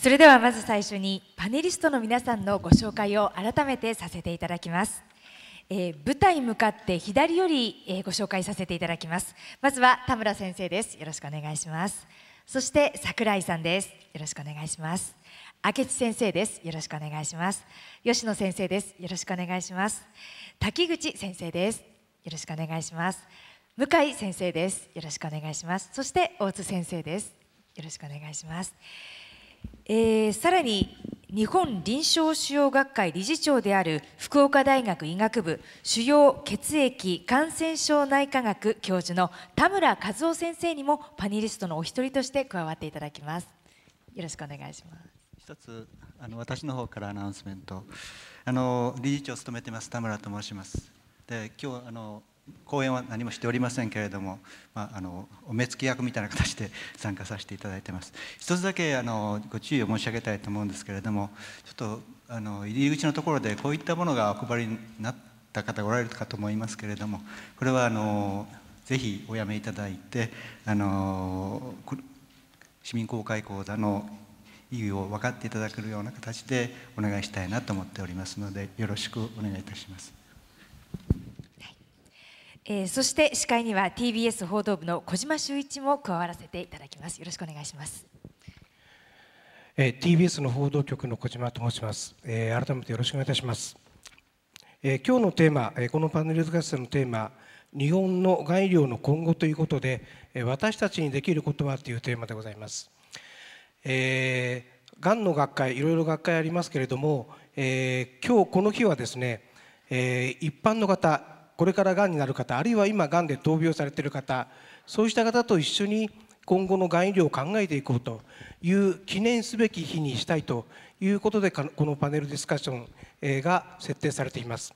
それではまず最初にパネリストの皆さんのご紹介を改めてさせていただきます、えー、舞台向かって左より、えー、ご紹介させていただきますまずは田村先生ですよろしくお願いしますそして桜井さんですよろしくお願いします明智先生ですよろしくお願いします吉野先生ですよろしくお願いします滝口先生ですよろしくお願いします向井先生ですよろしくお願いしますそして大津先生ですよろしくお願いしますえー、さらに日本臨床腫瘍学会理事長である福岡大学医学部腫瘍血液感染症内科学教授の田村和夫先生にもパネリストのお一人として加わっていただきますよろしくお願いします一つあの私の方からアナウンスメントあの理事長を務めてます田村と申しますで今日あの講演は何もしておりませんけれども、まあ、あのお目付き役みたいな形で 参加させていただいてます一つだけあのご注意を申し上げたいと思うんですけれどもちょっとあの入り口のところでこういったものがお配りになった方がおられるかと思いますけれどもこれはあのぜひおやめいただいてあの市民公開講座の意義を分かっていただけるような形でお願いしたいなと思っておりますのでよろしくお願いいたします。えー、そして司会には TBS 報道部の小島修一も加わらせていただきますよろしくお願いします、えー、TBS の報道局の小島と申します、えー、改めてよろしくお願いいたします、えー、今日のテーマ、えこのパネル雑誌のテーマ日本の外領の今後ということで、え私たちにできることはというテーマでございます、えー、がんの学会いろいろ学会ありますけれども、えー、今日この日はですね、えー、一般の方これからがんになる方あるいは今がんで闘病されている方そうした方と一緒に今後のがん医療を考えていこうという記念すべき日にしたいということでこのパネルディスカッションが設定されています。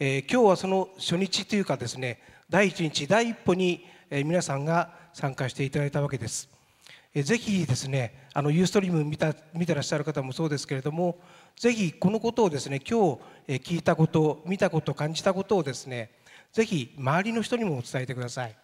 えー、今日はその初日というかですね第1日第一歩に、え皆さんが参加していただいたわけです。えー、ぜひですねあのユーストリーム見た見てらっしゃる方もそうですけれどもぜひこのことをですね今日、え聞いたこと見たこと感じたことをですねぜひ周りの人にも伝えてください、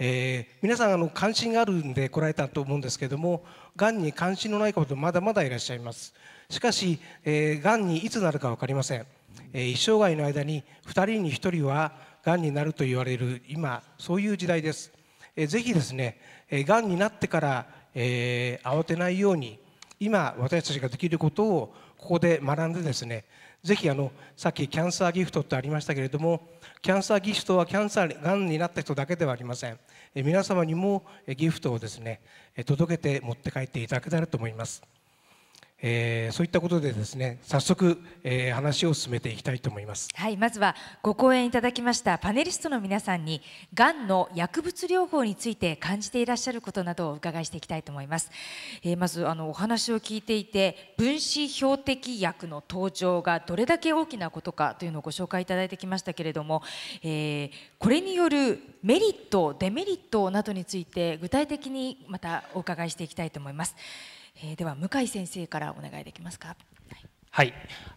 えー、皆さんあの関心があるんで来られたと思うんですけどもがんに関心のない方まだまだいらっしゃいますしかし、えー、がんにいつなるか分かりません、えー、一生涯の間に2人に1人はがんになると言われる今そういう時代です、えー、ぜひですね、えー、がんになってから、えー、慌てないように今私たちができることをここで学んでですねぜひあのさっきキャンサーギフトってありましたけれどもキャンサーギフトはキャンサーがんになった人だけではありません皆様にもギフトをですね届けて持って帰っていただけたらと思います。えー、そういったことでですね早速、えー、話を進めていきたいと思いますはいまずはご講演いただきましたパネリストの皆さんにがんの薬物療法について感じていらっしゃることなどをお伺いしていきたいと思います、えー、まずあのお話を聞いていて分子標的薬の登場がどれだけ大きなことかというのをご紹介いただいてきましたけれども、えこれによるメリットデメリットなどについて具体的にまたお伺いしていきたいと思いますえー、では向井先生からお願いできますか。はい、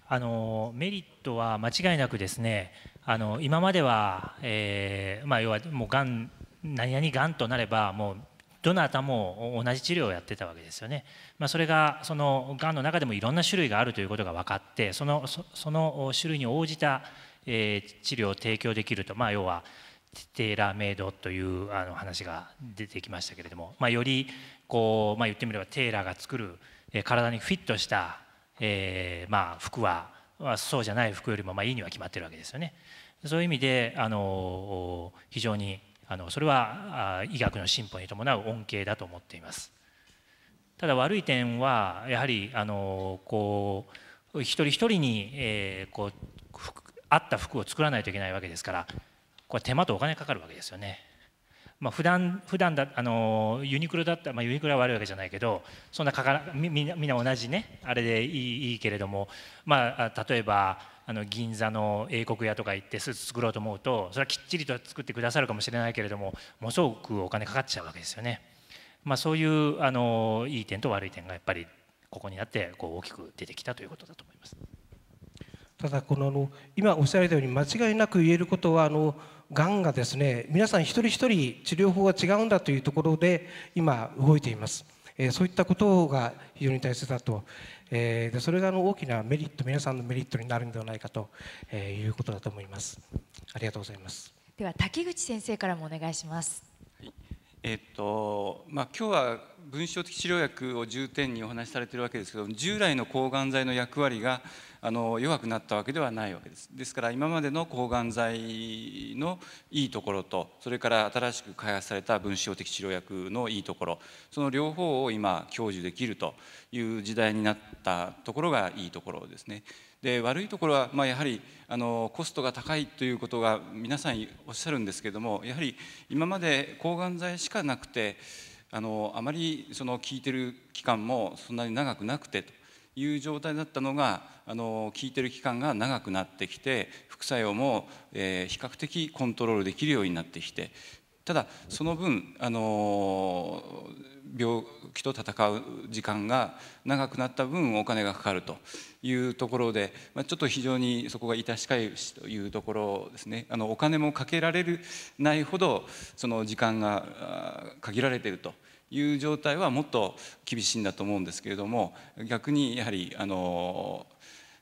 あのメリットは間違いなくですねあの今までは、えーまあ、要はもうがん何々がんとなればもうどなたも同じ治療をやってたわけですよね、まあ、それがそのがんの中でもいろんな種類があるということが分かってそのその種類に応じた、えー、治療を提供できると、まあ、要はテーラーメイドというあの話が出てきましたけれども、まあ、よりこう、まあ、言ってみればテーラーが作る、え体にフィットした、えまあ、服は、まあ、そうじゃない服よりもまあいいには決まってるわけですよね。そういう意味であの非常にあのそれは医学の進歩に伴う恩恵だと思っています。ただ悪い点はやはりあのこう一人一人に、えこう合った服を作らないといけないわけですからこれ手間とお金かかるわけですよね。まあ、普段普段だあのユニクロだったら、まあ、ユニクロは悪いわけじゃないけどそんなかからみみんな同じねあれでいいいいけれども、まあ、例えばあの銀座の英国屋とか行ってスーツ作ろうと思うとそれはきっちりと作ってくださるかもしれないけれどもものすごくお金かかっちゃうわけですよね。まあ、そういうあのいい点と悪い点がやっぱりここになってこう大きく出てきたということだと思います。ただこのあの今おっしゃられたように間違いなく言えることはあのがんがですね皆さん一人一人治療法が違うんだというところで今動いています、えー、そういったことが非常に大切だと、えー、でそれがあの大きなメリット皆さんのメリットになるんではないかと、えー、いうことだと思いますありがとうございますでは滝口先生からもお願いします、はい、えー、っとまあ、今日は分子的治療薬を重点にお話しされてるわけですけど従来の抗がん剤の役割が、あの弱くなったわけではないわけですですから今までの抗がん剤のいいところとそれから新しく開発された分子標的治療薬のいいところその両方を今享受できるという時代になったところがいいところですね。で悪いところは、まあ、やはりあのコストが高いということが皆さんおっしゃるんですけどもやはり今まで抗がん剤しかなくてあのあまりその効いてる期間もそんなに長くなくてという状態だったのがあの効いてる期間が長くなってきて副作用も、えー、比較的コントロールできるようになってきてただその分あの病気と闘う時間が長くなった分お金がかかるというところで、まあ、ちょっと非常にそこが致し返しというところですねあのお金もかけられないほどその時間が限られているという状態はもっと厳しいんだと思うんですけれども逆にやはりあの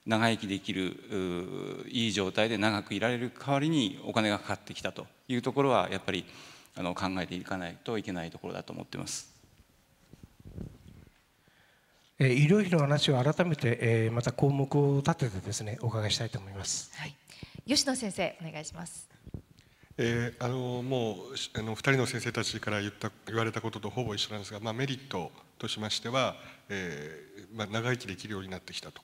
長生きできるいい状態で長くいられる代わりにお金がかかってきたというところはやっぱりあの考えていかないといけないところだと思ってます。医療費の話を改めてまた項目を立ててですねお伺いしたいと思います。はい、吉野先生お願いします。えー、あのもうあの2人の先生たちから言った言われたこととほぼ一緒なんですが、まあ、メリットとしましては、えーまあ、長生きできるようになってきたと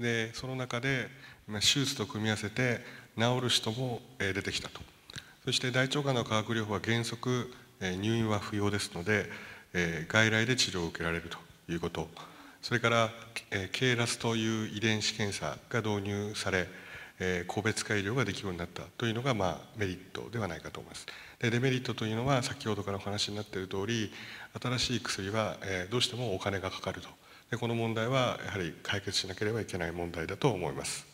でその中で、まあ、手術と組み合わせて治る人も、えー、出てきたとそして大腸がんの化学療法は原則、えー、入院は不要ですので、えー、外来で治療を受けられるということそれから、えー、k ラ a s という遺伝子検査が導入されえー、個別化医療ができるようになったというのが、まあ、メリットではないかと思いますでデメリットというのは先ほどからお話になっている通り新しい薬は、えー、どうしてもお金がかかるとでこの問題はやはり解決しなければいけない問題だと思います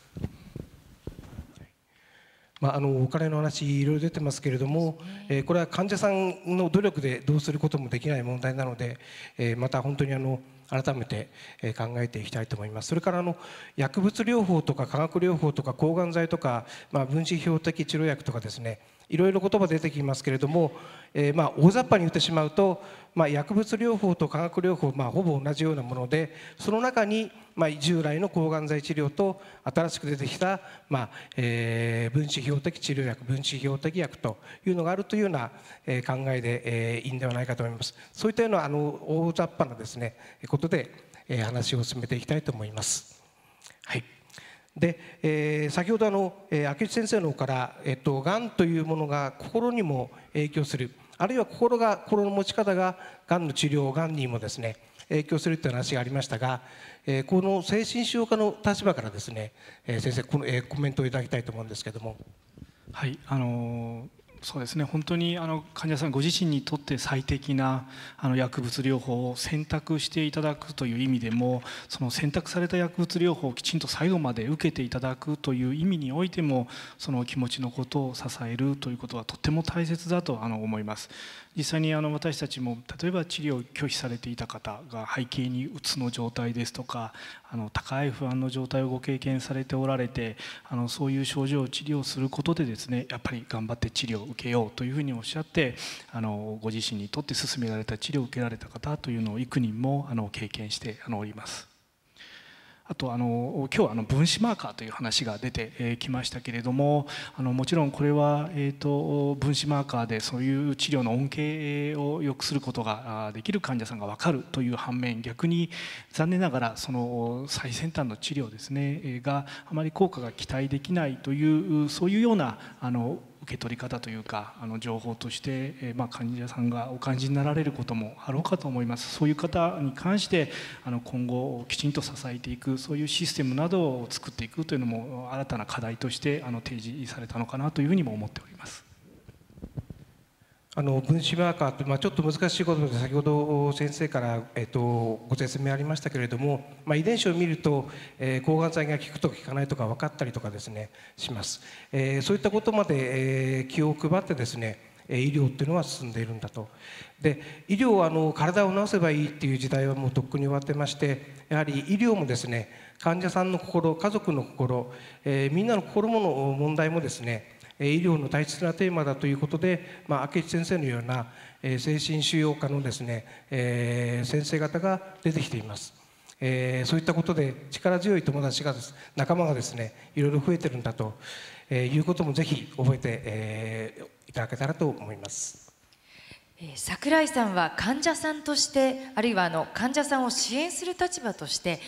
まあ、あのお金の話いろいろ出てますけれども、えー、これは患者さんの努力でどうすることもできない問題なので、えー、また本当にあの改めて考えていきたいと思いますそれからあの薬物療法とか化学療法とか抗がん剤とか、まあ、分子標的治療薬とかですねいろいろ言葉出てきますけれども、えー、まあ大雑把に言ってしまうと、まあ、薬物療法と化学療法、まあ、ほぼ同じようなものでその中に、まあ、従来の抗がん剤治療と新しく出てきた、まあえ分子標的治療薬分子標的薬というのがあるというような、え考えで、えいいんではないかと思います。そういったようなあの大雑把なですねことで、え話を進めていきたいと思います。はいで、えー、先ほどあの、えー、明智先生の方から、えっと、がんというものが心にも影響するあるいは心が心の持ち方ががんの治療がんにもですね影響するという話がありましたが、えー、この精神使用科の立場からですね、えー、先生この、えー、コメントをいただきたいと思うんですけども。はいあのそうですね本当にあの患者さんご自身にとって最適なあの薬物療法を選択していただくという意味でもその選択された薬物療法をきちんと最後まで受けていただくという意味においてもその気持ちのことを支えるということはとっても大切だとあの思います。実際にあの私たちも例えば治療を拒否されていた方が背景にうつの状態ですとかあの高い不安の状態をご経験されておられてあのそういう症状を治療することでですねやっぱり頑張って治療を受けようというふうにおっしゃってあのご自身にとって勧められた治療を受けられた方というのを幾人もあの経験しております。あとあの今日あの分子マーカーという話が出てきましたけれどもあのもちろんこれは、えー、と分子マーカーでそういう治療の恩恵を良くすることができる患者さんが分かるという反面逆に残念ながらその最先端の治療ですねがあまり効果が期待できないというそういうようなあの受け取り方というかあの情報として、えー、まあ、患者さんがお感じになられることもあろうかと思いますそういう方に関してあの今後きちんと支えていくそういうシステムなどを作っていくというのも新たな課題としてあの提示されたのかなというふうにも思っております。あの分子マーカーって、まあ、ちょっと難しいことで先ほど先生から、えっとご説明ありましたけれども、まあ、遺伝子を見ると、えー、抗がん剤が効くと効かないとか分かったりとかですねします、えー、そういったことまで、えー、気を配ってですね医療っていうのは進んでいるんだとで医療はあの体を治せばいいっていう時代はもうとっくに終わってましてやはり医療もですね患者さんの心家族の心、えー、みんなの心の問題もですね医療の大切なテーマだということで、まあ、明智先生のような精神腫瘍科のですね、えー、先生方が出てきています。えー、そういったことで力強い友達がです仲間がですねいろいろ増えてるんだと、えー、いうこともぜひ覚えて、えー、いただけたらと思います。桜井さんは患者さんとしてあるいはあの患者さんを支援する立場として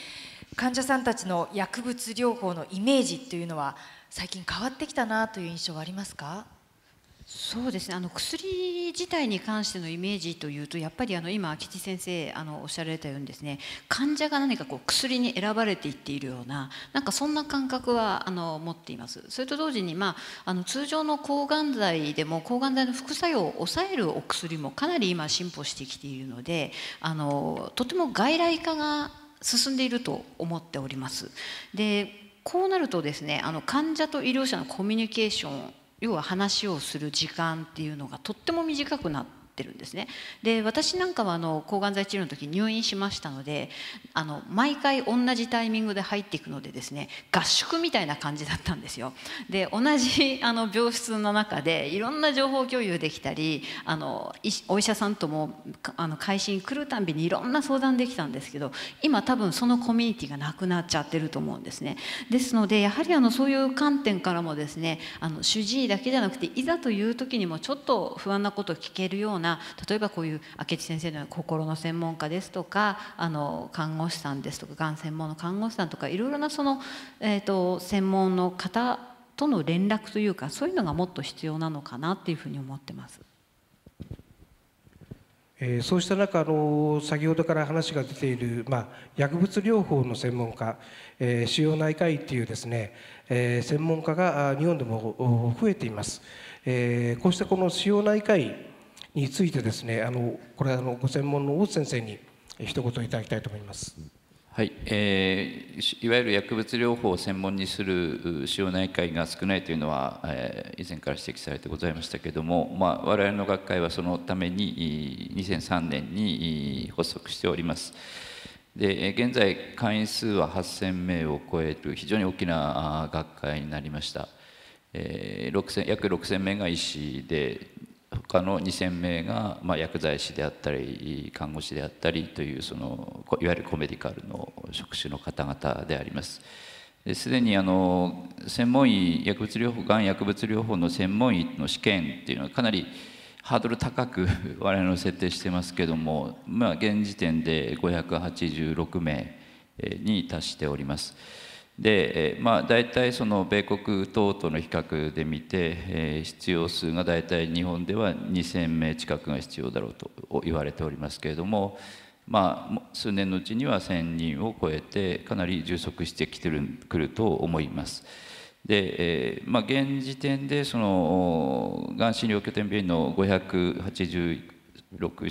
患者さんたちの薬物療法のイメージというのは最近変わってきたなという印象はありますかそうですねあの薬自体に関してのイメージというとやっぱりあの今吉先生あのおっしゃられたようにですね患者が何かこう薬に選ばれていっているようななんかそんな感覚はあの持っていますそれと同時に、まあ、あの通常の抗がん剤でも抗がん剤の副作用を抑えるお薬もかなり今進歩してきているのであのとても外来化が進んでいると思っておりますでこうなるとですねあの患者と医療者のコミュニケーション要は話をする時間っていうのがとっても短くなってってるんですねで私なんかはあの抗がん剤治療の時入院しましたのであの毎回同じタイミングで入っていくのでですね合宿みたいな感じだったんですよで同じあの病室の中でいろんな情報共有できたりあのお医者さんともあの会心来るたんびにいろんな相談できたんですけど今多分そのコミュニティがなくなっちゃってると思うんですねですのでやはりあのそういう観点からもですねあの主治医だけじゃなくていざという時にもちょっと不安なことを聞けるようなな例えばこういう明智先生のような心の専門家ですとかあの看護師さんですとかがん専門の看護師さんとかいろいろなその、えーと、専門の方との連絡というかそういうのがもっと必要なのかなっていうふうに思ってます。えー、そうした中あの先ほどから話が出ている、まあ、薬物療法の専門家、えー、腫瘍内科医っていうですね、えー、専門家が日本でも増えています、えこうしたこの腫瘍内科医についてですねあのこれあのご専門の大津先生に一言いただきたいと思います。はいえー、いわゆる薬物療法を専門にする腫瘍内科医が少ないというのは、えー、以前から指摘されてございましたけれども、まあ、我々の学会はそのために2003年に発足しております。で現在会員数は8,000名を超える非常に大きな学会になりました、えー、約6,000名が医師で他の2000名が、まあ、薬剤師であったり看護師であったりというそのいわゆるコメディカルの職種の方々であります。すでにあの専門医薬物療法がん薬物療法の専門医の試験っていうのはかなりハードル高く 我々の設定してますけども、まあ、現時点で586名に達しております。で、まあ、大体その米国等との比較で見て、えー、必要数が大体日本では2,000名近くが必要だろうと言われておりますけれども、まあ、数年のうちには1,000人を超えてかなり充足してきてくると思います。で、えーまあ、現時点でそのがん診療拠点病院の586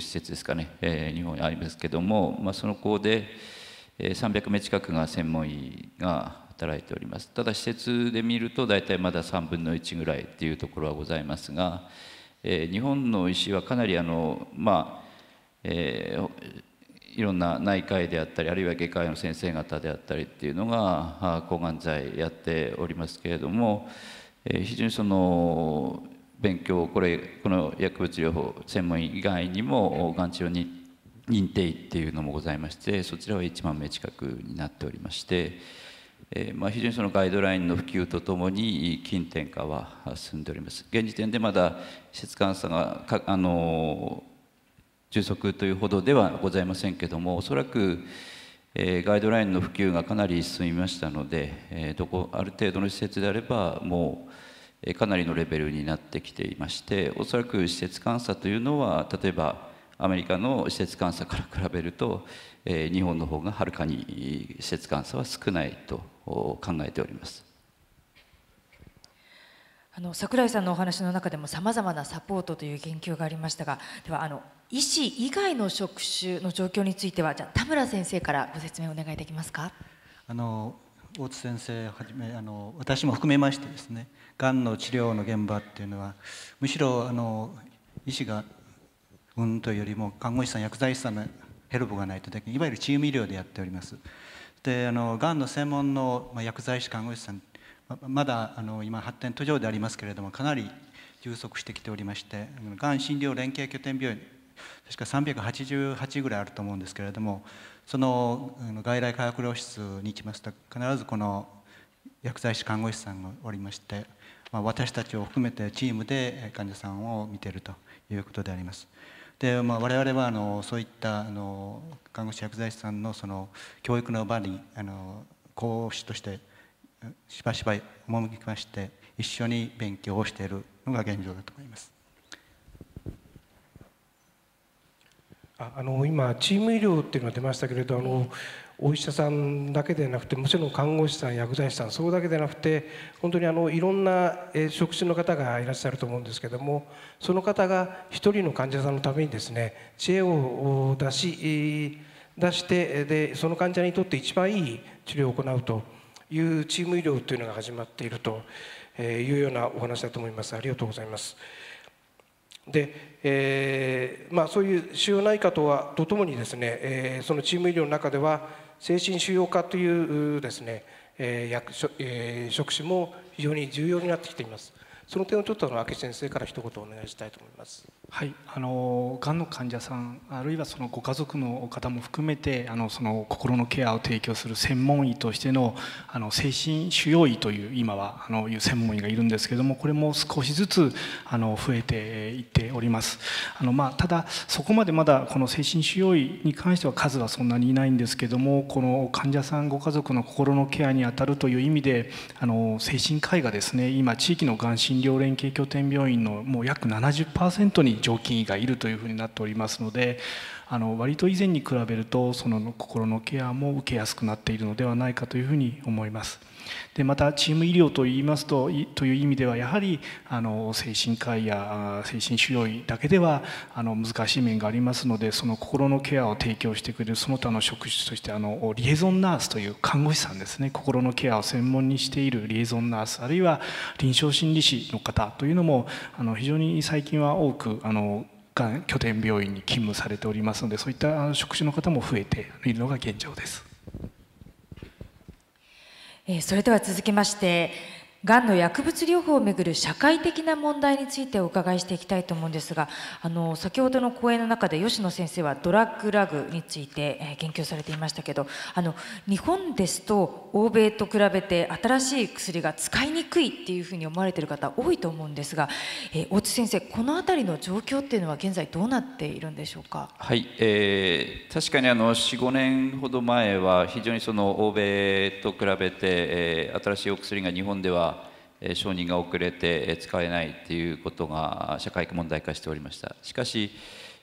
施設ですかね、えー、日本にありますけれども、まあ、その子で。300名近くが専門医が働いておりますただ施設で見ると大体まだ3分の1ぐらいっていうところはございますが、え日本の医師はかなりあのまあ、えーいろんな内科医であったりあるいは外科医の先生方であったりっていうのが抗がん剤やっておりますけれども、えー、非常にその勉強これこの薬物療法専門医以外にもがん治療に認定医っていうのもございましてそちらは1万名近くになっておりまして、えー、まあ、非常にそのガイドラインの普及とともに近点化は進んでおります現時点でまだ施設監査があの充足というほどではございませんけどもおそらく、えー、ガイドラインの普及がかなり進みましたので、えー、どこある程度の施設であればもうかなりのレベルになってきていましておそらく施設監査というのは例えばアメリカの施設監査から比べると、えー、日本の方がはるかに施設監査は少ないと考えております。あの櫻井さんのお話の中でもさまざまなサポートという言及がありましたがではあの医師以外の職種の状況についてはじゃ田村先生からご説明お願いできますかあの大津先生はじめあの私も含めましてですねがんの治療の現場っていうのはむしろあの医師が運というよりも看護師さん薬剤師さんのヘルプがないとできないいわゆるチーム医療でやっておりますであのがんの専門の薬剤師看護師さんまだあの今発展途上でありますけれどもかなり充足してきておりましてがん診療連携拠点病院確か388ぐらいあると思うんですけれどもその外来化学療室に行きますと必ずこの薬剤師看護師さんがおりまして、まあ、私たちを含めてチームで患者さんを見ているということであります。で、まあ、我々はあのそういったあの看護師薬剤師さんのその教育の場にあの講師としてしばしば赴きまして一緒に勉強をしているのが現状だと思います。あの今チーム医療っていうのが出ましたけれどあのお医者さんだけでなくてもちろん看護師さん薬剤師さんそうだけでなくて本当にあのいろんな職種の方がいらっしゃると思うんですけどもその方が1人の患者さんのためにですね知恵を出し出してでその患者にとって一番いい治療を行うというチーム医療というのが始まっているというようなお話だと思います。ありがとうございます。で、えーまあ、そういう腫瘍内科とはとともにですね、えー、そのチーム医療の中では精神腫瘍科というですね、えー役えー、職種も非常に重要になってきています。その点をちょっとあの明智先生から一言お願いしたいと思います。はいあのがんの患者さんあるいはそのご家族の方も含めてあのその心のケアを提供する専門医としてのあの精神腫瘍医という今はあのいう専門医がいるんですけどもこれも少しずつあの増えていっておりますあの、まあ、ただそこまでまだこの精神腫瘍医に関しては数はそんなにいないんですけどもこの患者さんご家族の心のケアにあたるという意味であの精神科医がですね今地域のがん診療連携拠点病院のもう約70%に常勤医がいるというふうになっておりますのであの割と以前に比べるとその心のケアも受けやすくなっているのではないかというふうに思います。でまたチーム医療といいますとという意味ではやはりあの精神科医や精神腫瘍医だけではあの難しい面がありますのでその心のケアを提供してくれるその他の職種としてあのリエゾンナースという看護師さんですね心のケアを専門にしているリエゾンナースあるいは臨床心理士の方というのもあの非常に最近は多くあの拠点病院に勤務されておりますのでそういった職種の方も増えているのが現状です。えそれでは続きましてがんの薬物療法をめぐる社会的な問題についてお伺いしていきたいと思うんですがあの先ほどの講演の中で吉野先生はドラッグラグについて、え言及されていましたけどあの日本ですと欧米と比べて新しい薬が使いにくいっていうふうに思われている方多いと思うんですが、えー、大津先生この辺りの状況っていうのは現在どうなっているんでしょうか。はい、えー、確かにあの年ほど前は非常にその欧米と比べて、えー、新しいお薬が日本では承認が遅れて使えないっていうことが社会問題化しておりましたしかし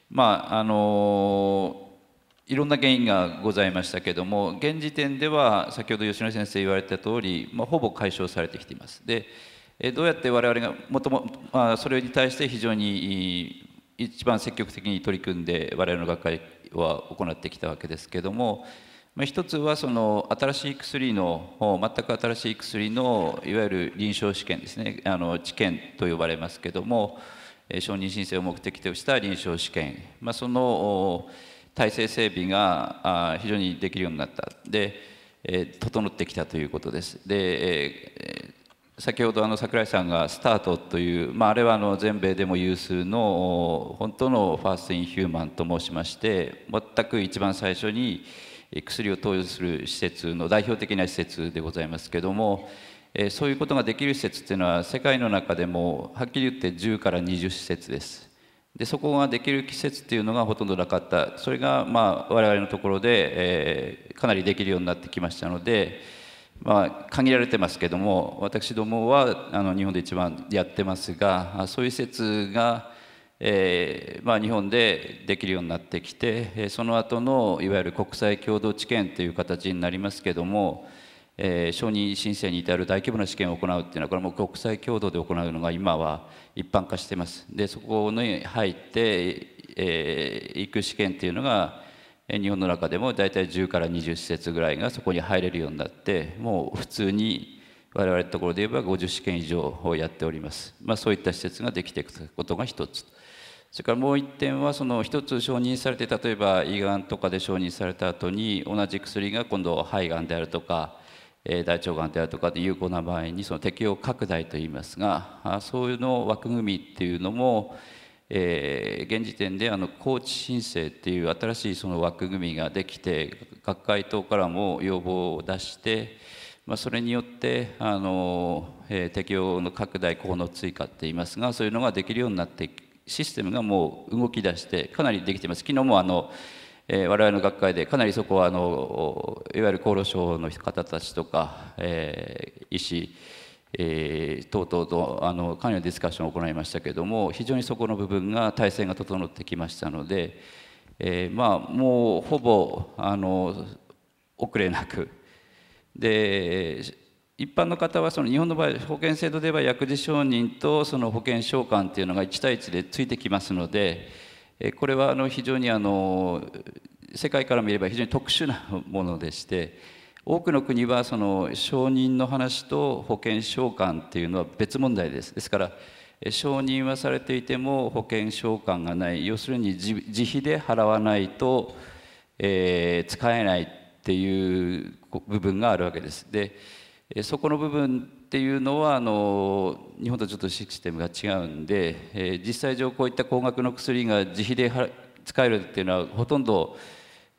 まああのいろんな原因がございましたけども現時点では先ほど吉野先生言われた通り、まあ、ほぼ解消されてきていますでどうやって我々がもとも、まあ、それに対して非常に一番積極的に取り組んで我々の学会は行ってきたわけですけども一つはその新しい薬の全く新しい薬のいわゆる臨床試験ですねあの治験と呼ばれますけども承認申請を目的とした臨床試験、まあ、その体制整備が非常にできるようになったで整ってきたということです。で先ほどあの桜井さんが「スタート」という、まあ、あれはあの全米でも有数の本当のファースト・イン・ヒューマンと申しまして全く一番最初に、薬を投与する施設の代表的な施設でございますけども、えそういうことができる施設っていうのは世界の中でもはっきり言って10から20施設です。でそこができる施設っていうのがほとんどなかったそれが、まあ、我々のところで、えかなりできるようになってきましたので、まあ、限られてますけども私どもはあの日本で一番やってますがそういう施設がえーまあ、日本でできるようになってきてその後のいわゆる国際共同治験という形になりますけども、えー、承認申請に至る大規模な試験を行うというのはこれも国際共同で行うのが今は一般化してますでそこに入ってえー、く試験というのが日本の中でも大体10から20施設ぐらいがそこに入れるようになってもう普通に我々のところで言えば50試験以上をやっております、まあ、そういった施設ができていくことが一つ。それからもう一点はその一つ承認されて例えば胃がんとかで承認された後に同じ薬が今度肺がんであるとか、えー、大腸がんであるとかで有効な場合にその適用拡大といいますがあそういうの枠組みっていうのも、えー、現時点であの高知申請っていう新しいその枠組みができて各会等からも要望を出して、まあ、それによってあの、えー、適用の拡大項の追加といいますがそういうのができるようになっていく。システムがもう動き出してかなりできています昨日もあの、えー、我々の学会でかなりそこはあのいわゆる厚労省の方たちとか、えー、医師えー、等々とあの関与ディスカッションを行いましたけれども非常にそこの部分が体制が整ってきましたので、えー、まあもうほぼあの遅れなくで一般の方はその日本の場合保険制度では薬事承認とその保険償還というのが1対1でついてきますのでこれはあの非常にあの世界から見れば非常に特殊なものでして多くの国はその承認の話と保険償還っていうのは別問題ですですから承認はされていても保険償還がない要するに自費で払わないと、え使えないっていう部分があるわけです。でえそこの部分っていうのはあの日本とちょっとシステムが違うんで、え実際上こういった高額の薬が自費で使えるっていうのはほとんど、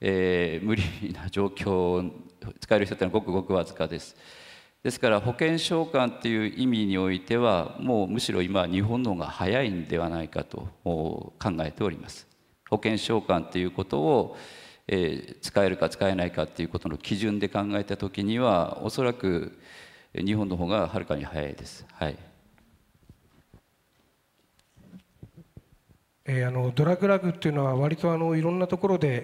えー、無理な状況使える人っていうのはごくごくわずかです。ですから保険償還っていう意味においてはもうむしろ今日本の方が早いんではないかと考えております。保険償還っていうことをえー、使えるか使えないかっていうことの基準で考えた時にはおそらく日本の方がはるかに早いです。はいえー、あのドラグラグっていうのは割とあのいろんなところで、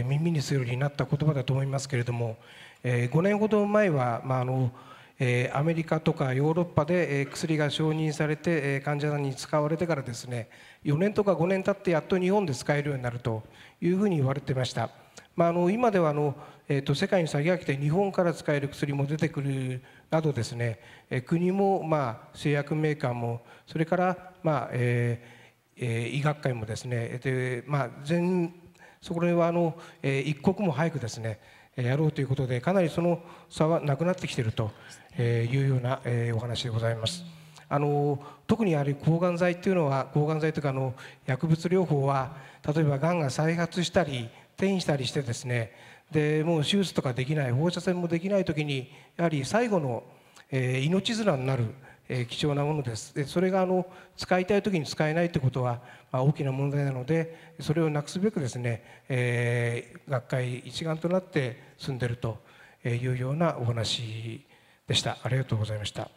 えー、耳にするようになった言葉だと思いますけれども、えー、5年ほど前は、まあ、あのえアメリカとかヨーロッパで、え薬が承認されて、え患者さんに使われてからですね4年とか5年経ってやっと日本で使えるようになるというふうに言われてました。まあ、あの今ではあの、えー、と世界に先駆けて日本から使える薬も出てくるなどですね、え国も、まあ、製薬メーカーもそれから、まあえーえー、医学会もですねで、まあ全、そこらはあの、えー、一刻も早くですねやろうということでかなりその差はなくなってきているというようなお話でございます。あの特にやはり抗がん剤というのは抗がん剤というかあの薬物療法は例えばがんが再発したり転移したりしてですねでもう手術とかできない放射線もできない時にやはり最後の、え命綱になるえ貴重なものですでそれがあの使いたい時に使えないということは、まあ、大きな問題なのでそれをなくすべくですね、えー、学会一丸となって住んでいるというようなお話でしたありがとうございました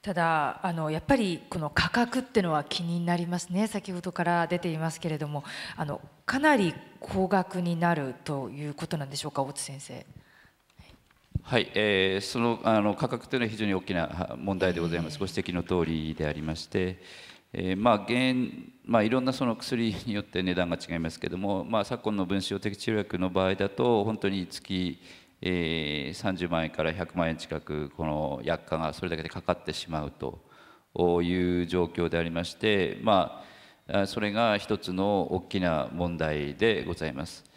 ただあのやっぱりこの価格ってのは気になりますね先ほどから出ていますけれどもあのかなり高額になるということなんでしょうか大津先生。はい、えー、そのあの価格というのは非常に大きな問題でございます、ご指摘の通りでありまして、えーまあ現まあ、いろんなその薬によって値段が違いますけれども、まあ、昨今の分子標的治療薬の場合だと、本当に月、えー、30万円から100万円近く、この薬価がそれだけでかかってしまうという状況でありまして、まあ、それが一つの大きな問題でございます。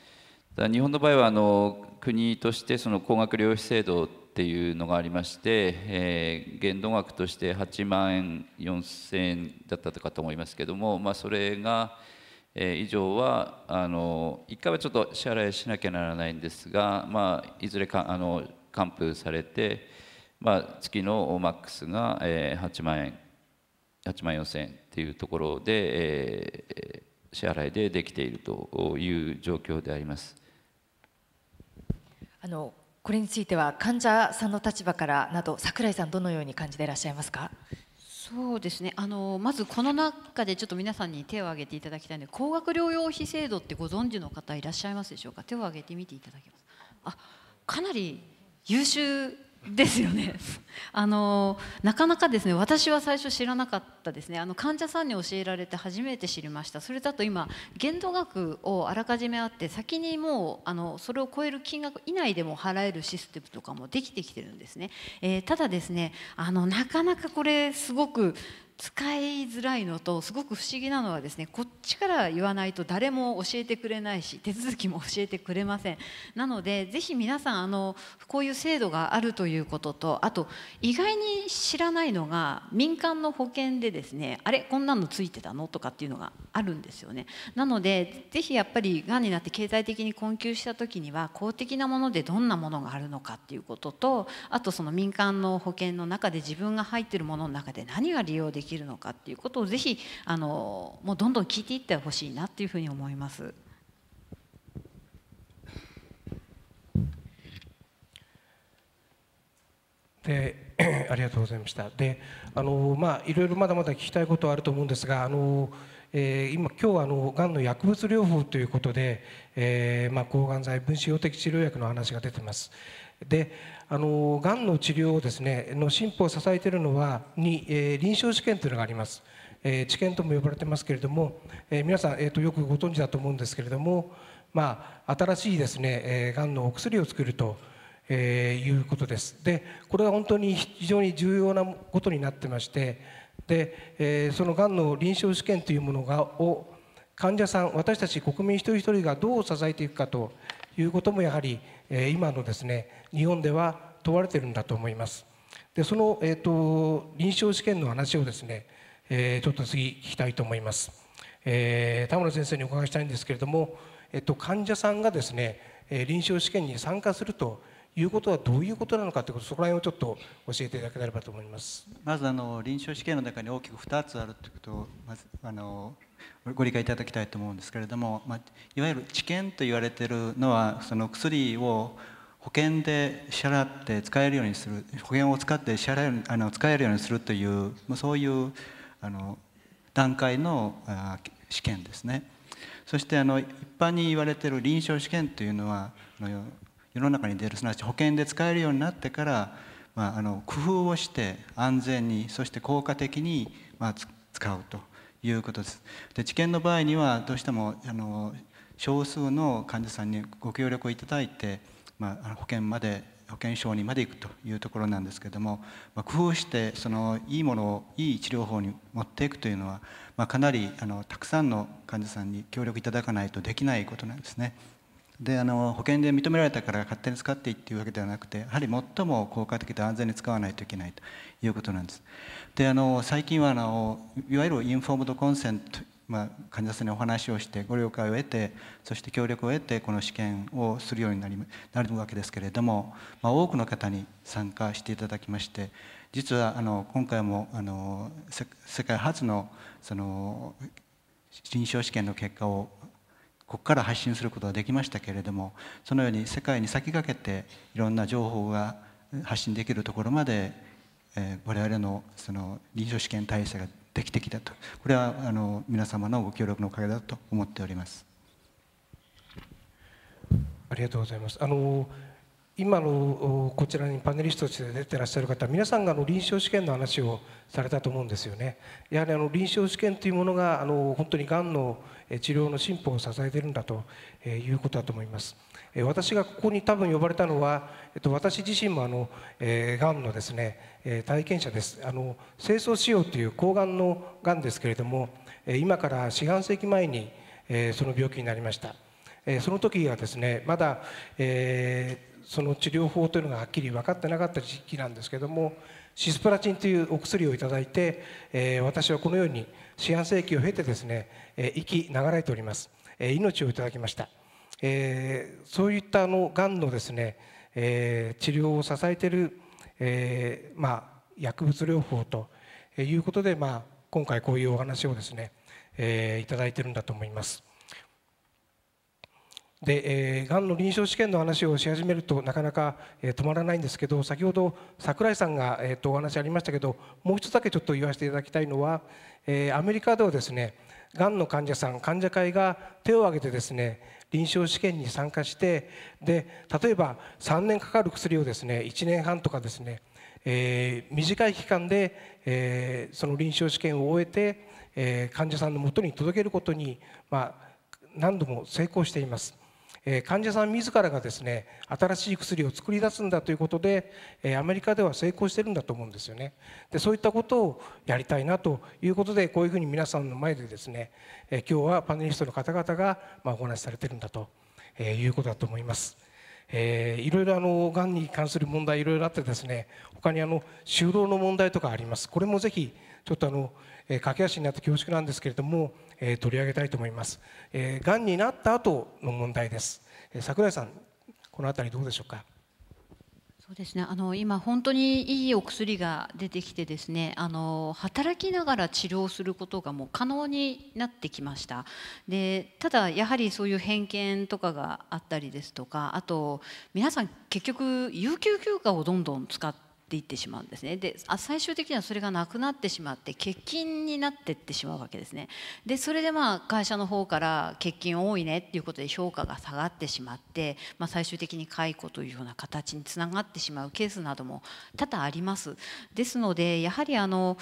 日本の場合はあの国としてその高額療養費制度っていうのがありまして、えー、限度額として8万円4000円だったかと思いますけども、まあ、それが、えー、以上はあの1回はちょっと支払いしなきゃならないんですが、まあ、いずれかあの還付されて、まあ、月のマックスが、えー、8万円8万4000円っていうところで、えー、支払いでできているという状況であります。あのこれについては患者さんの立場からなど櫻井さんどのように感じていらっしゃいますかそうですねあのまずこの中でちょっと皆さんに手を挙げていただきたいので高額療養費制度ってご存知の方いらっしゃいますでしょうか手を挙げてみていただけますあかなり優秀ですよね あのなかなかですね私は最初知らなかったですねあの患者さんに教えられて初めて知りましたそれだと今限度額をあらかじめあって先にもうあのそれを超える金額以内でも払えるシステムとかもできてきてるんですね、えー、ただですねあのなかなかこれすごく使いづらいのとすごく不思議なのはですねこっちから言わないと誰も教えてくれないし手続きも教えてくれませんなのでぜひ皆さんあのこういう制度があるということとあと意外に知らないのが民間の保険でですねあれこんなのついてたのとかっていうのがあるんですよねなのでぜひやっぱりがんになって経済的に困窮した時には公的なものでどんなものがあるのかっていうこととあとその民間の保険の中で自分が入ってるものの中で何が利用できるきるのかっていうことをぜひあのもうどんどん聞いていってほしいなっていうふうに思います。で ありがとうございましたであの、まあ、いろいろまだまだ聞きたいことはあると思うんですがあの、えー、今今日はあのがんの薬物療法ということで、えーまあ、抗がん剤分子標的治療薬の話が出てますであのがんの治療をですねの進歩を支えているのはに、えー、臨床試験というのがあります、えー、治験とも呼ばれてますけれども、えー、皆さん、えーと、よくご存知だと思うんですけれども、まあ、新しいですね、えー、がんのお薬を作ると、えー、いうことですでこれは本当に非常に重要なことになってましてで、えー、そのがんの臨床試験というものがを患者さん私たち国民一人一人がどう支えていくかということもやはりえ今のですね日本では問われてるんだと思います。でその、えーと、臨床試験の話をですね、えー、ちょっと次聞きたいと思います、えー、田村先生にお伺いしたいんですけれども、えーと、患者さんがですねえ臨床試験に参加するということはどういうことなのかということそこら辺をちょっと教えていただければと思いますまずあの臨床試験の中に大きく2つあるということをまずあのご理解いただきたいと思うんですけれども、まあ、いわゆる治験と言われてるのはその薬を保険で支払って使えるようにする保険を使って支払うあの使えるようにするという、まあ、そういうあの段階のあ試験ですね。そしてあの一般に言われている臨床試験というのはあの世の中に出るすなわち保険で使えるようになってから、まあ、あの工夫をして安全にそして効果的に、まあ、使うということです。で治験の場合にはどうしてもあの少数の患者さんにご協力をいただいて、まあ、保険まで保険証にまで行くというところなんですけれども、まあ、工夫してそのいいものをいい治療法に持っていくというのは、まあ、かなりあのたくさんの患者さんに協力いただかないとできないことなんですね。であの保険で認められたから勝手に使っていいっていうわけではなくてやはり最も効果的で安全に使わないといけないということなんです。であの最近はあのいわゆるインフォームドコンセント、まあ、患者さんにお話をしてご了解を得てそして協力を得てこの試験をするようになりなるわけですけれども、まあ、多くの方に参加していただきまして実はあの今回もあの世界初のその臨床試験の結果をここから発信することができましたけれどもそのように世界に先駆けていろんな情報が発信できるところまで、えー、我々のその臨床試験体制ができてきたとこれはあの皆様のご協力のおかげだと思っております。ありがとうございます。あの今のこちらにパネリストとして出てらっしゃる方皆さんがあの臨床試験の話をされたと思うんですよねやはりあの臨床試験というものがあの本当にがんの治療の進歩を支えているんだということだと思います私がここに多分呼ばれたのは、えっと、私自身もあの、えー、がんのですね、え体験者ですあの清掃腫瘍という抗がんのがんですけれども今から四半世紀前に、えその病気になりました、えその時はですねまだ、えーその治療法というのがはっきり分かってなかった時期なんですけどもシスプラチンというお薬をいただいて、えー、私はこのように四半世紀を経てですね、えー、生き流れております、えー、命をいただきました、えー、そういったあのがんのですね、えー、治療を支えている、えーまあ、薬物療法ということで、まあ、今回こういうお話をですね、えー、いただいてるんだと思います。で、えー、がんの臨床試験の話をし始めるとなかなか、えー、止まらないんですけど先ほど櫻井さんが、えーと、とお話ありましたけどもう一つだけちょっと言わせていただきたいのは、えー、アメリカではですねがんの患者さん患者会が手を挙げてですね臨床試験に参加してで例えば3年かかる薬をですね1年半とかですね、えー、短い期間で、えー、その臨床試験を終えて、えー、患者さんのもとに届けることに、まあ、何度も成功しています。え患者さん自らがですね新しい薬を作り出すんだということで、えアメリカでは成功してるんだと思うんですよねでそういったことをやりたいなということでこういうふうに皆さんの前でですね、え今日はパネリストの方々が、まお話しされてるんだと、えいうことだと思います。えー、いろいろあのがんに関する問題いろいろあってですね他にあの就労の問題とかありますこれもぜひちょっとあのえ駆け足になって恐縮なんですけれども、え取り上げたいと思います、えー、がんになった後の問題です、え桜井さんこのあたりどうでしょうかそうですねあの今本当にいいお薬が出てきてですねあの働きながら治療することがもう可能になってきましたでただやはりそういう偏見とかがあったりですとかあと皆さん結局有給休暇をどんどん使ってっていってしまうんですねで最終的にはそれがなくなってしまって欠勤になってってしまうわけですねでそれでまあ会社の方から欠勤多いねっていうことで評価が下がってしまって、まあ、最終的に解雇というような形につながってしまうケースなども多々ありますですのでやはりあの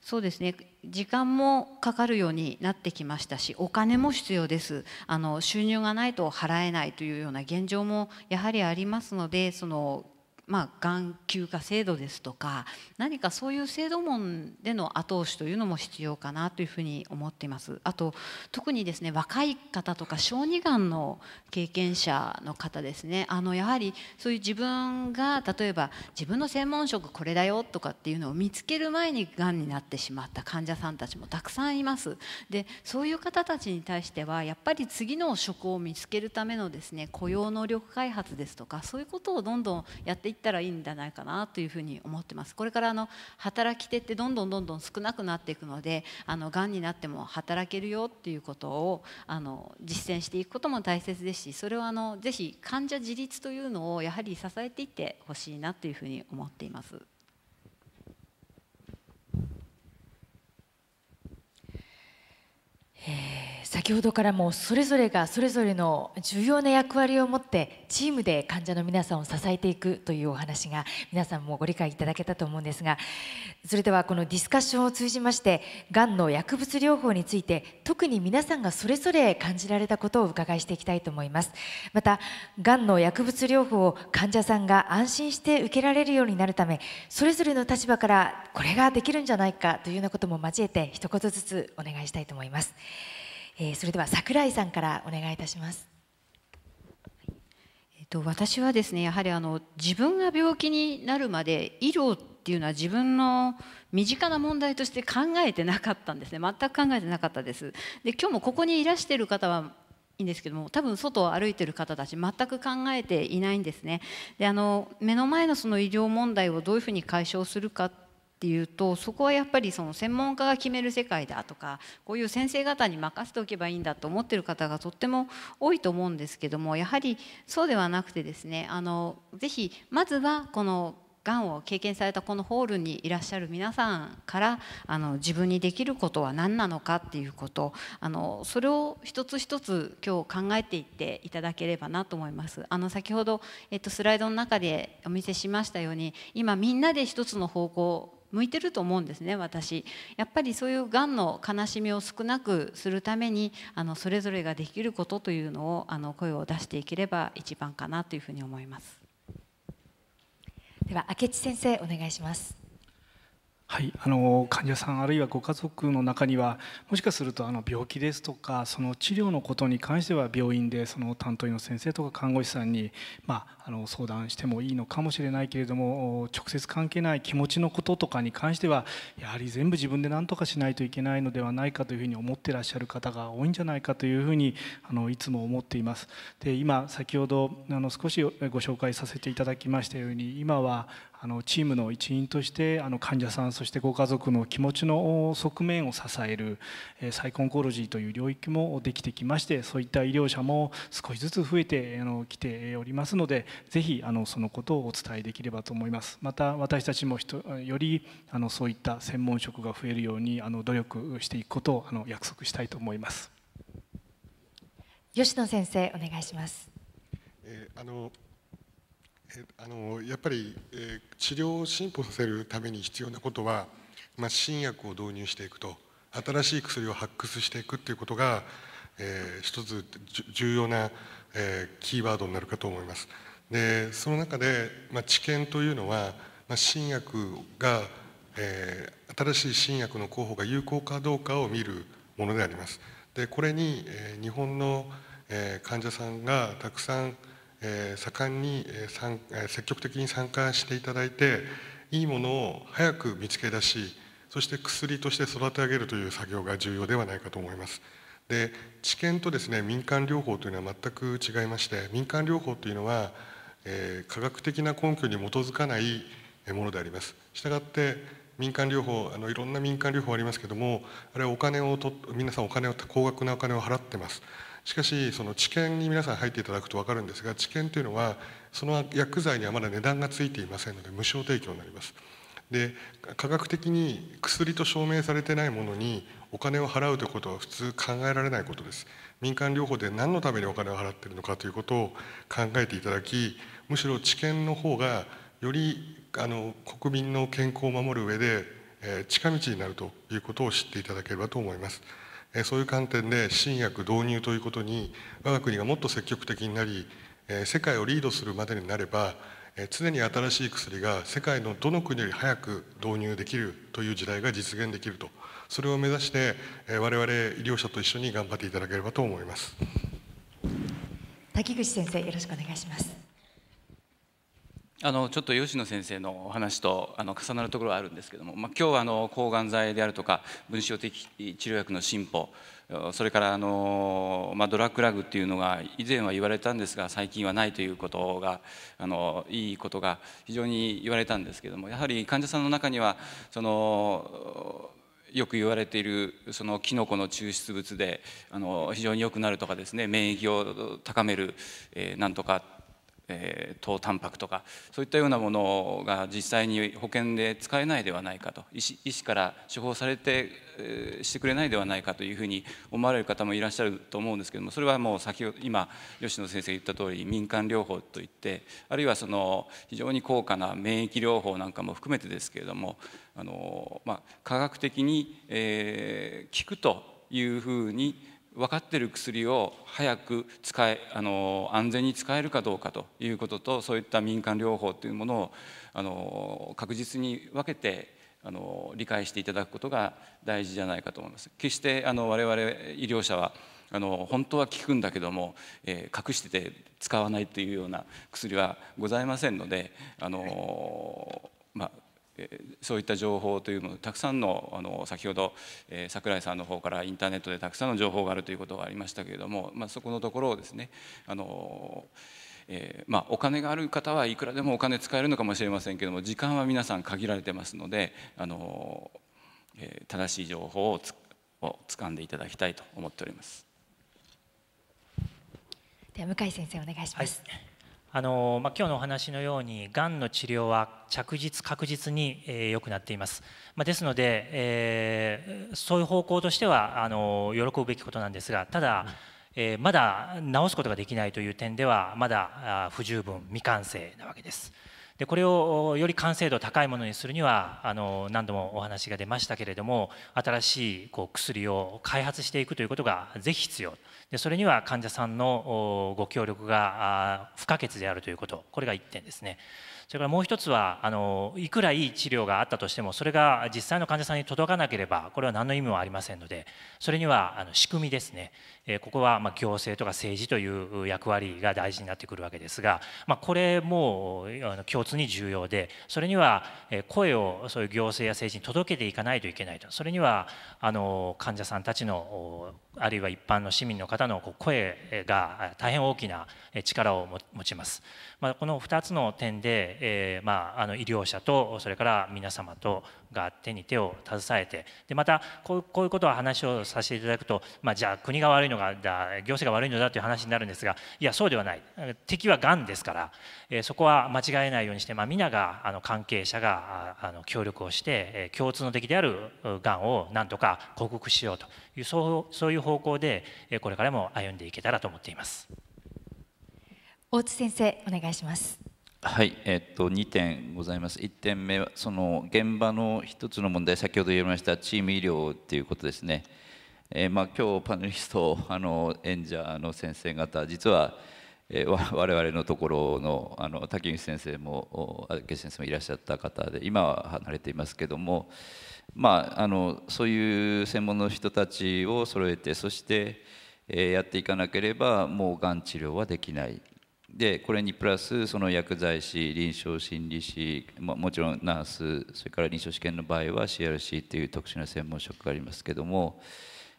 そうですね時間もかかるようになってきましたしお金も必要ですあの収入がないと払えないというような現状もやはりありますのでそのまあ、眼球化制度ですとか何かそういう制度面での後押しというのも必要かなというふうに思っていますあと特にですね若い方とか小児がんの経験者の方ですねあのやはりそういう自分が例えば自分の専門職これだよとかっていうのを見つける前にがんになってしまった患者さんたちもたくさんいますでそういう方たちに対してはやっぱり次の職を見つけるためのですね雇用能力開発ですとかそういうことをどんどんやっていってったらいいんじゃないかなというふうに思ってますこれからあの働き手ってどんどんどんどん少なくなっていくのであのがんになっても働けるよっていうことをあの実践していくことも大切ですしそれをあのぜひ患者自立というのをやはり支えていってほしいなというふうに思っています。ー先ほどからもそれぞれがそれぞれの重要な役割を持ってチームで患者の皆さんを支えていくというお話が皆さんもご理解いただけたと思うんですがそれではこのディスカッションを通じましてがんの薬物療法について特に皆さんがそれぞれ感じられたことを伺いしていきたいと思いますまたがんの薬物療法を患者さんが安心して受けられるようになるためそれぞれの立場からこれができるんじゃないかというようなことも交えて一言ずつお願いしたいと思います。えー、それでは桜井さんからお願いいたします。えっと、私はですねやはりあの自分が病気になるまで医療っていうのは自分の身近な問題として考えてなかったんですね全く考えてなかったですで今日もここにいらしてる方はいいんですけども多分外を歩いてる方たち全く考えていないんですねであの目の前のその医療問題をどういうふうに解消するかっっていうとそこはやっぱりその専門家が決める世界だとかこういう先生方に任せておけばいいんだと思ってる方がとっても多いと思うんですけどもやはりそうではなくてですねあのぜひまずはこのがんを経験されたこのホールにいらっしゃる皆さんからあの自分にできることは何なのかっていうことあのそれを一つ一つ今日考えていっていただければなと思いますあの先ほど、えっと、スライドの中でお見せしましたように今みんなで一つの方向向いてると思うんですね私やっぱりそういうがんの悲しみを少なくするためにあのそれぞれができることというのをあの声を出していければ一番かなというふうに思いますでは明智先生お願いしますはい、あの患者さんあるいはご家族の中にはもしかするとあの病気ですとかその治療のことに関しては病院でその担当医の先生とか看護師さんに、まあ、あの相談してもいいのかもしれないけれども直接関係ない気持ちのこととかに関してはやはり全部自分で何とかしないといけないのではないかというふうに思ってらっしゃる方が多いんじゃないかというふうにあのいつも思っています。で今先ほどあの少しご紹介させていただきましたように今はあのチームの一員としてあの患者さんそしてご家族の気持ちの側面を支える、えサイコンコロジーという領域もできてきましてそういった医療者も少しずつ増えてあの来ておりますのでぜひあのそのことをお伝えできればと思いますまた私たちもよりあのそういった専門職が増えるようにあの努力していくことをあの約束したいと思います吉野先生お願いします、えー、あのあのやっぱり、え治療を進歩させるために必要なことは、まあ、新薬を導入していくと新しい薬を発掘していくっていうことが、えー、一つ重要な、えー、キーワードになるかと思いますでその中で、まあ、治験というのは、まあ、新薬が、えー、新しい新薬の候補が有効かどうかを見るものでありますでこれに、えー、日本の、えー、患者さんがたくさん、え盛んに、え積極的に参加していただいていいものを早く見つけ出しそして薬として育て上げるという作業が重要ではないかと思います。で治験とですね民間療法というのは全く違いまして民間療法というのは、えー、科学的な根拠に基づかないものであります。したがって民間療法あのいろんな民間療法ありますけどもあれはお金をと皆さんお金を高額なお金を払ってます。しかしその治験に皆さん入っていただくと分かるんですが治験というのはその薬剤にはまだ値段がついていませんので無償提供になります。で科学的に薬と証明されてないものにお金を払うということは普通考えられないことです民間療法で何のためにお金を払っているのかということを考えていただきむしろ治験の方がよりあの国民の健康を守る上で、えー、近道になるということを知っていただければと思います。そういう観点で新薬導入ということに我が国がもっと積極的になり世界をリードするまでになれば常に新しい薬が世界のどの国より早く導入できるという時代が実現できるとそれを目指して我々医療者と一緒に頑張っていただければと思います滝口先生よろしくお願いしますあのちょっと吉野先生のお話とあの重なるところはあるんですけども、まあ、今日はあの抗がん剤であるとか分子標的治療薬の進歩それからあの、まあ、ドラッグラグっていうのが以前は言われたんですが最近はないということがあのいいことが非常に言われたんですけどもやはり患者さんの中にはそのよく言われているそのキノコの抽出物であの非常に良くなるとかですね免疫を高める、えー、なんとかえ糖タンパクとかそういったようなものが実際に保険で使えないではないかと医師医師から処方されて、えー、してくれないではないかというふうに思われる方もいらっしゃると思うんですけどもそれはもう先ほど今吉野先生言った通り民間療法といってあるいはその非常に高価な免疫療法なんかも含めてですけれどもあの、まあ、科学的に、えー、効くというふうに分かっている薬を早く使えあの安全に使えるかどうかということとそういった民間療法というものをあの確実に分けてあの理解していただくことが大事じゃないかと思います。決してあの我々医療者はあの本当は効くんだけども、えー、隠してて使わないというような薬はございませんのであの、まあ、そういった情報というのたくさんのあの先ほど、え桜井さんの方からインターネットでたくさんの情報があるということがありましたけれども、まあ、そこのところをですねあの、えー、まあ、お金がある方はいくらでもお金使えるのかもしれませんけども時間は皆さん限られてますのであの、えー、正しい情報をつを掴んでいただきたいと思っております。では向井先生お願いします。はいあのまあ、今日のお話のようにがんの治療は着実確実に良、えー、くなっています、まあ、ですので、えー、そういう方向としてはあの喜ぶべきことなんですがただ、えー、まだ治すことができないという点ではまだ不十分未完成なわけです。でこれをより完成度高いものにするにはあの何度もお話が出ましたけれども新しいこう薬を開発していくということがぜひ必要でそれには患者さんのご協力が不可欠であるということこれが1点ですね。それからもう1つはあのいくらいい治療があったとしてもそれが実際の患者さんに届かなければこれは何の意味もありませんのでそれにはあの仕組みですねえここはま行政とか政治という役割が大事になってくるわけですが、まこれもあの共通に重要でそれには声をそういう行政や政治に届けていかないといけないとそれにはあの患者さんたちのあるいは一般の市民の方の声が大変大きな力を持ちます。まこの2つの点で、えまあ、あの医療者とそれから皆様とが手に手を携えてでまたこういうことは話をさせていただくと、まあ、じゃあ国が悪いのがだ行政が悪いのだという話になるんですがいやそうではない敵はがんですから、えそこは間違えないようにして、まあ、皆があの関係者があの協力をして、え共通の敵であるがんをなんとか克服しようというそうそういう方向で、えこれからも歩んでいけたらと思っています。大津先生お願いします。はい、えっと、2点ございます。1点目は、その現場の一つの問題、先ほど言いました、チーム医療っていうことですね。えー、まあ、今日パネリスト、あの演者の先生方、実は、えー、我々のところのあの竹内先生も安家先生もいらっしゃった方で今は離れていますけども、まあ、あのそういう専門の人たちを揃えてそして、えー、やっていかなければもうがん治療はできないでこれにプラスその薬剤師臨床心理士ももちろんナースそれから臨床試験の場合は CRC という特殊な専門職がありますけども、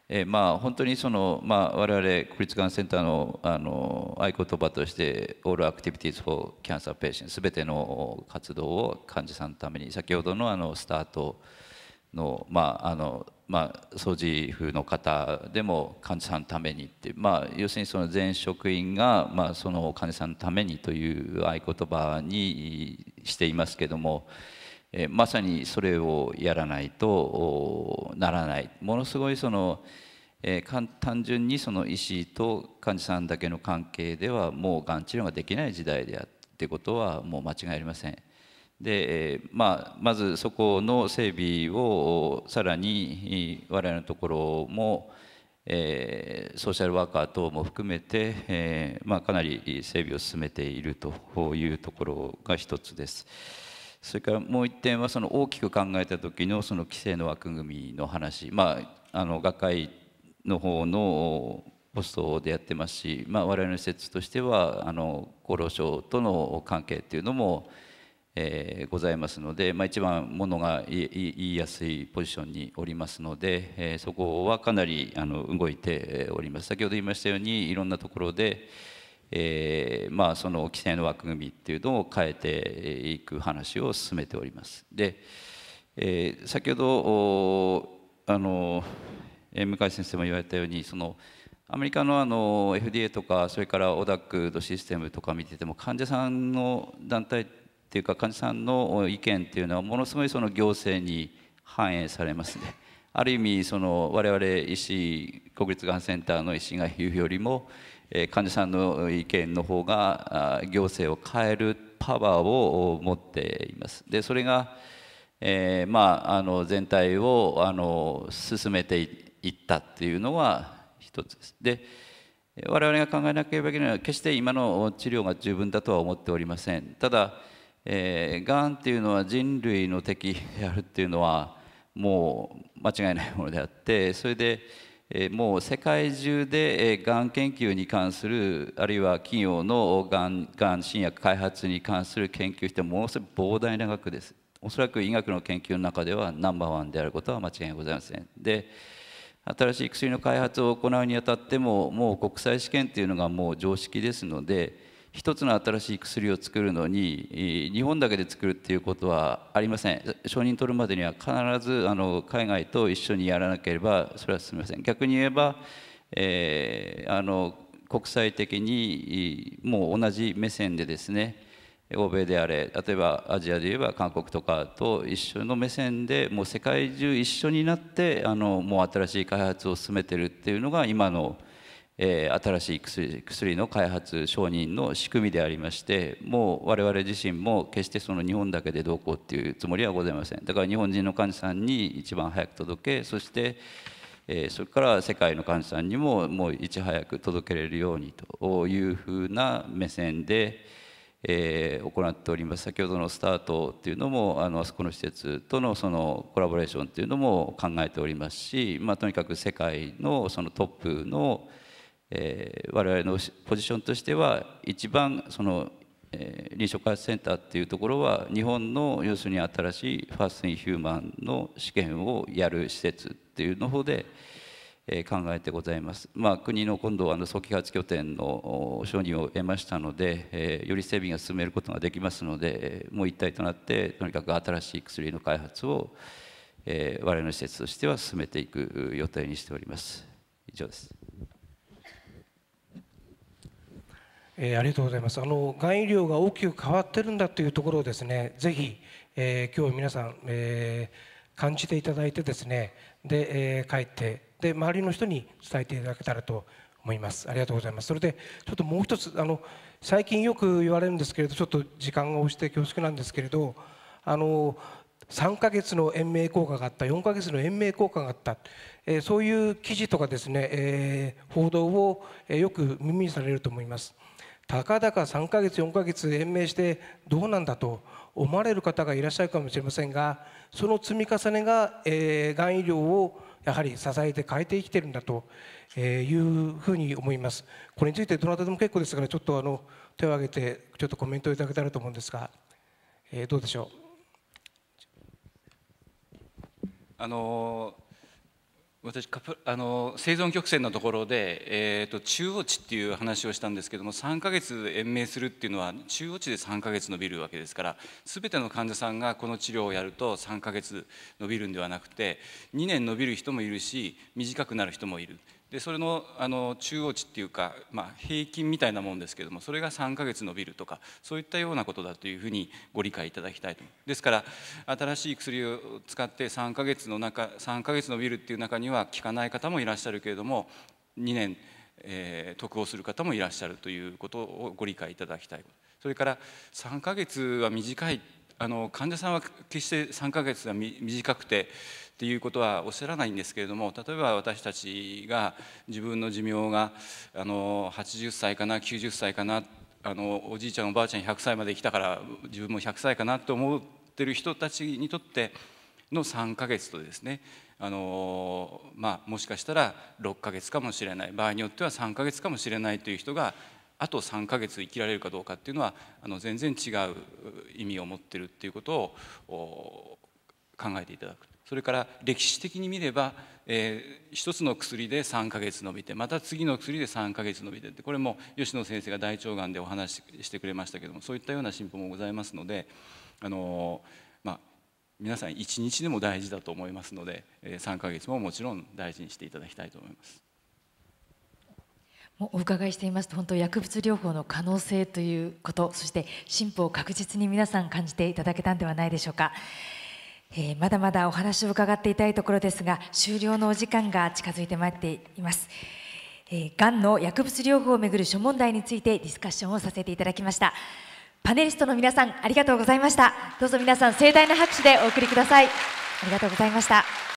えー、まあ本当にその、まあ、我々国立がんセンターのあの合言葉として「All Activities for Cancer Patients」全ての活動を患者さんのために先ほどのあのスタートの,、まあ、あのまあ、掃除夫の方でも患者さんのためにって、まあ、要するにその全職員が、まあ、その患者さんのためにという合言葉にしていますけども、えまさにそれをやらないとならないものすごいその、えー、単純にその医師と患者さんだけの関係ではもうがん治療ができない時代であってことはもう間違いありません。で、まあ、まずそこの整備をさらに我々のところも、えー、ソーシャルワーカー等も含めて、えーまあ、かなり整備を進めているというところが一つです。それからもう一点はその大きく考えた時のその規制の枠組みの話、まあ、あの学会の方のポストでやってますし、まあ、我々の施設としてはあの厚労省との関係っていうのも、えー、ございますので、まあ、一番ものが言いいやすいポジションにおりますので、えー、そこはかなりあの動いております先ほど言いましたようにいろんなところで、えーまあ、その規制の枠組みっていうのを変えていく話を進めております。で、えー、先ほどあの向井先生も言われたようにそのアメリカのあの FDA とかそれからオダックのシステムとか見てても患者さんの団体ってっていうか患者さんの意見っていうのはものすごいその行政に反映されますね。ある意味その我々医師国立がんセンターの医師が言うよりも患者さんの意見の方が行政を変えるパワーを持っています。でそれが、えー、まあ、あの全体をあの進めていったっていうのは一つです。で我々が考えなければいけないのは決して今の治療が十分だとは思っておりません。ただえー、がんっていうのは人類の敵であるっていうのはもう間違いないものであって それで、えー、もう世界中で、えー、がん研究に関するあるいは企業のがんがん新薬開発に関する研究してものすごい膨大な額ですおそらく医学の研究の中ではナンバーワンであることは間違いございませんで新しい薬の開発を行うにあたってももう国際試験っていうのがもう常識ですので一つの新しい薬を作るのに日本だけで作るっていうことはありません承認取るまでには必ずあの海外と一緒にやらなければそれは進みません逆に言えば、えー、あの国際的にもう同じ目線でですね欧米であれ例えばアジアで言えば韓国とかと一緒の目線でもう世界中一緒になってあのもう新しい開発を進めてるっていうのが今のえ新しい薬の開発承認の仕組みでありましてもう我々自身も決してその日本だけでどうこうっていうつもりはございませんだから日本人の患者さんに一番早く届けそして、えそれから世界の患者さんにももういち早く届けれるようにというふうな目線で、え行っております先ほどのスタートっていうのもあのあそこの施設とのそのコラボレーションっていうのも考えておりますし、まあ、とにかく世界のそのトップのえー、我々のポジションとしては一番その、えー、臨床開発センターっていうところは日本の要するに新しいファーストインヒューマンの試験をやる施設っていうの方で、えー、考えてございます、まあ、国の今度あの早期開発拠点の承認を得ましたので、えー、より整備が進めることができますのでもう一体となってとにかく新しい薬の開発を、えー、我々の施設としては進めていく予定にしております以上ですえー、ありがとうございますあのがん医療が大きく変わってるんだというところをですねぜひ、えー、今日皆さん、えー、感じていただいてですねで、えー、帰ってで周りの人に伝えていただけたらと思いますありがとうございますそれでちょっともう一つあの最近よく言われるんですけれどちょっと時間が押して恐縮なんですけれどあの3ヶ月の延命効果があった4ヶ月の延命効果があった、えー、そういう記事とかですね、えー、報道を、えー、よく耳にされると思います。たかだか3ヶ月4ヶ月延命してどうなんだと思われる方がいらっしゃるかもしれませんがその積み重ねが、えがん医療をやはり支えて変えて生きてるんだというふうに思いますこれについてどなたでも結構ですからちょっとあの手を挙げてちょっとコメントをいただけたらと思うんですが、えどうでしょうあの私あの生存曲線のところで、えーと、中央値っていう話をしたんですけども3か月延命するっていうのは中央値で3か月伸びるわけですから全ての患者さんがこの治療をやると3か月伸びるんではなくて2年伸びる人もいるし短くなる人もいるでそれのあの中央値っていうか、まあ、平均みたいなもんですけどもそれが3ヶ月伸びるとかそういったようなことだというふうにご理解いただきたいとですから新しい薬を使って3ヶ月の中3ヶ月伸びるっていう中には効かない方もいらっしゃるけれども2年、えー、得をする方もいらっしゃるということをご理解いただきたいそれから3ヶ月は短いあの患者さんは決して3ヶ月が短くてっていうことはおっしゃらないんですけれども例えば私たちが自分の寿命があの80歳かな90歳かなあのおじいちゃんおばあちゃん100歳まで来たから自分も100歳かなと思ってる人たちにとっての3ヶ月とですねあの、まあ、もしかしたら6ヶ月かもしれない場合によっては3ヶ月かもしれないという人があと3ヶ月生きられるかどうかっていうのはあの全然違う意味を持ってるっていうことを考えていただくそれから歴史的に見れば、えー、1つの薬で3ヶ月延びてまた次の薬で3ヶ月延びてってこれも吉野先生が大腸がんでお話ししてくれましたけどもそういったような進歩もございますので、あのま皆さん1日でも大事だと思いますので、え3ヶ月ももちろん大事にしていただきたいと思います。お伺いしていますと本当薬物療法の可能性ということそして進歩を確実に皆さん感じていただけたんではないでしょうか、えー、まだまだお話を伺っていたいところですが終了のお時間が近づいてまいっています、えー、がんの薬物療法をめぐる諸問題についてディスカッションをさせていただきましたパネリストの皆さんありがとうございましたどうぞ皆さん盛大な拍手でお送りくださいありがとうございました